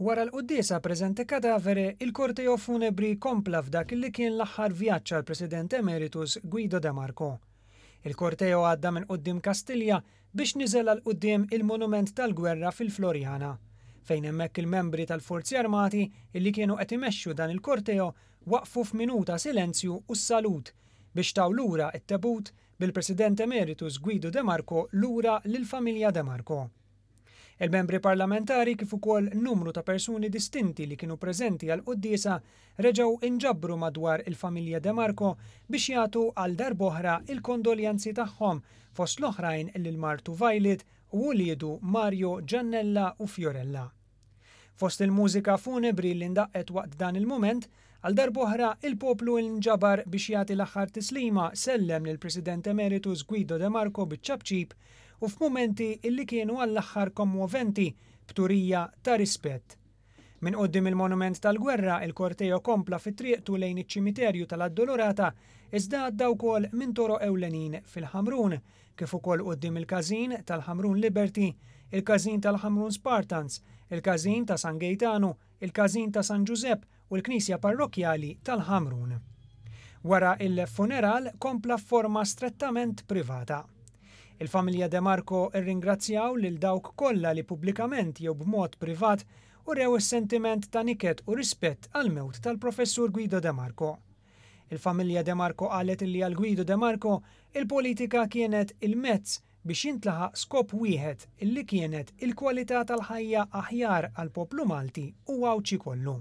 Wara l-qoddisa preżenti kadaveri, il korteo funebri kompla f'dak li kien l-aħħar vjaġġ l President Emeritus Guido De Marco. il korteo għadda minn qoddim Kastilja biex niżel għal qoddim il-Monument tal-Gwerra fil-Florjana, fejn hemmhekk il-membri tal-Forzi Armati li kienu qed imexxu dan il korteo waqfu f'minuta silenzju u salut biex taw lura it-tebut bil-President Emeritus Guido De Marco lura lill-familja De Marco. Il-membri parlamentari kif ukoll numru ta' persuni distinti li kienu preżenti għal qudiesa reġgħu inġabru madwar il-familja De Marco biex jagħtu għal darboħra il-kondoljanzi tagħhom fost l-oħrajn lil martu Violet u wliedu Mario Giannella u Fiorella. Fost il-mużika funebri li ndaqqet waqt dan il-moment, għal darboħra il-poplu l-nġabar biex jagħti l-aħħar tislima sellem lil president Emeritus Guido De Marco biċ u f'mumenti illi kienu għall-aħħar kommoventi b'turija ta' rispett. Min qoddim il-monument tal-gwerra il-kortejo kompla fit-triqtu lejn iċ-ċimiterju tal-Addolorata iżda għadda wkoll minn toro ewlenin fil-Ħamrun, kif ukoll qoddim il-każin tal-Ħamrun Liberty, il-każin tal-Ħamrun Spartans, il-każin ta' San Gaetano, il kazin ta' San Giuseppe u l-Knisja Parrokjali tal hamrun Wara il-funeral kompla forma strettament privata. Il-familja De Marco ringrazzjaw lil dawk kollha li pubblikament jew b'mod privat u rew is-sentiment ta' niket u rispett għal mewt tal-professur Guido De Marco. Il-familja De Marco qalet li għal Guido De Marco il-politika kienet il-mezz biex jintlaħaq skop wieħed illi kienet il-kwalità tal-ħajja aħjar għal poplu Malti u għawċi kollu.